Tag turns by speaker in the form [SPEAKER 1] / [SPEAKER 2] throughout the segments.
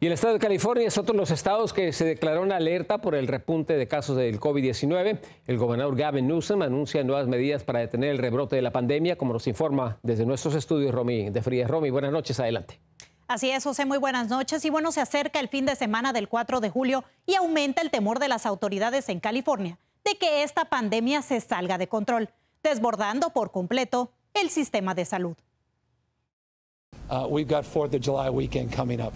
[SPEAKER 1] Y el estado de California es otro de los estados que se declaró en alerta por el repunte de casos del COVID-19. El gobernador Gavin Newsom anuncia nuevas medidas para detener el rebrote de la pandemia, como nos informa desde nuestros estudios Romy de Frías. Romy, buenas noches, adelante.
[SPEAKER 2] Así es, José, muy buenas noches. Y bueno, se acerca el fin de semana del 4 de julio y aumenta el temor de las autoridades en California de que esta pandemia se salga de control, desbordando por completo el sistema de salud.
[SPEAKER 3] Uh, we've got of weekend coming up.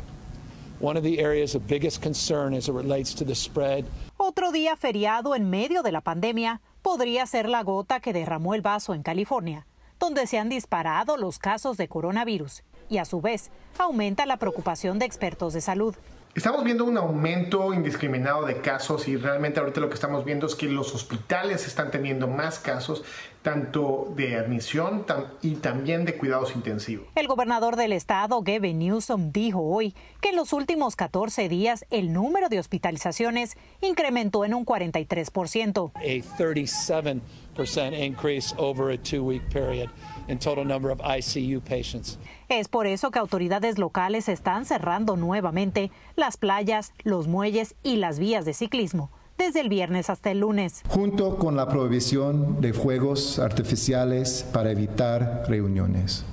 [SPEAKER 2] Otro día feriado en medio de la pandemia podría ser la gota que derramó el vaso en California, donde se han disparado los casos de coronavirus y a su vez aumenta la preocupación de expertos de salud.
[SPEAKER 1] Estamos viendo un aumento indiscriminado de casos y realmente ahorita lo que estamos viendo es que los hospitales están teniendo más casos, tanto de admisión y también de cuidados intensivos.
[SPEAKER 2] El gobernador del estado, Gavin Newsom, dijo hoy que en los últimos 14 días el número de hospitalizaciones incrementó en un 43%. Es por eso que autoridades locales están cerrando nuevamente las playas, los muelles y las vías de ciclismo desde el viernes hasta el lunes.
[SPEAKER 4] Junto con la prohibición de juegos artificiales para evitar reuniones.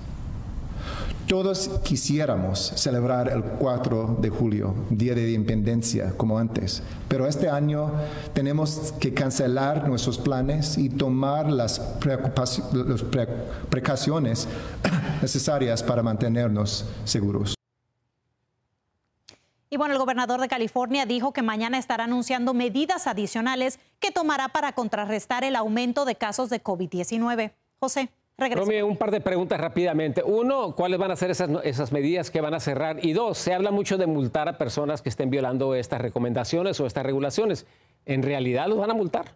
[SPEAKER 4] Todos quisiéramos celebrar el 4 de julio, Día de Independencia, como antes, pero este año tenemos que cancelar nuestros planes y tomar las, precauciones necesarias para mantenernos seguros.
[SPEAKER 2] Y bueno, el gobernador de California dijo que mañana estará anunciando medidas adicionales que tomará para contrarrestar el aumento de casos de COVID-19. José. Romy, un par
[SPEAKER 1] de preguntas rápidamente. Uno, ¿cuáles van a ser esas, esas medidas que van a cerrar? Y dos, se habla mucho de multar a personas que estén violando estas recomendaciones o estas regulaciones. ¿En realidad los van a multar?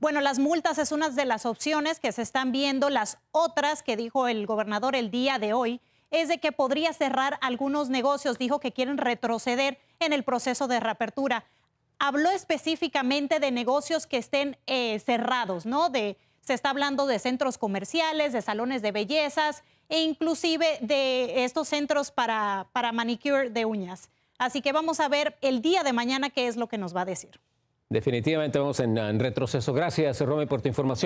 [SPEAKER 2] Bueno, las multas es una de las opciones que se están viendo. Las otras que dijo el gobernador el día de hoy es de que podría cerrar algunos negocios. Dijo que quieren retroceder en el proceso de reapertura. Habló específicamente de negocios que estén eh, cerrados, ¿no? De se está hablando de centros comerciales, de salones de bellezas e inclusive de estos centros para, para manicure de uñas. Así que vamos a ver el día de mañana qué es lo que nos va a decir.
[SPEAKER 1] Definitivamente vamos en, en retroceso. Gracias, Rome, por tu información.